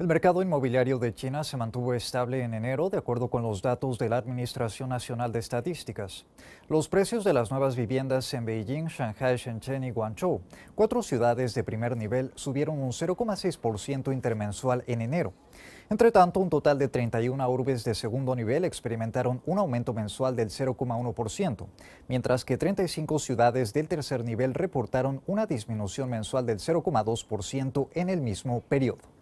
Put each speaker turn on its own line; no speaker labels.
El mercado inmobiliario de China se mantuvo estable en enero de acuerdo con los datos de la Administración Nacional de Estadísticas. Los precios de las nuevas viviendas en Beijing, Shanghai, Shenzhen y Guangzhou, cuatro ciudades de primer nivel, subieron un 0,6% intermensual en enero. Entre tanto, un total de 31 urbes de segundo nivel experimentaron un aumento mensual del 0,1%, mientras que 35 ciudades del tercer nivel reportaron una disminución mensual del 0,2% en el mismo periodo.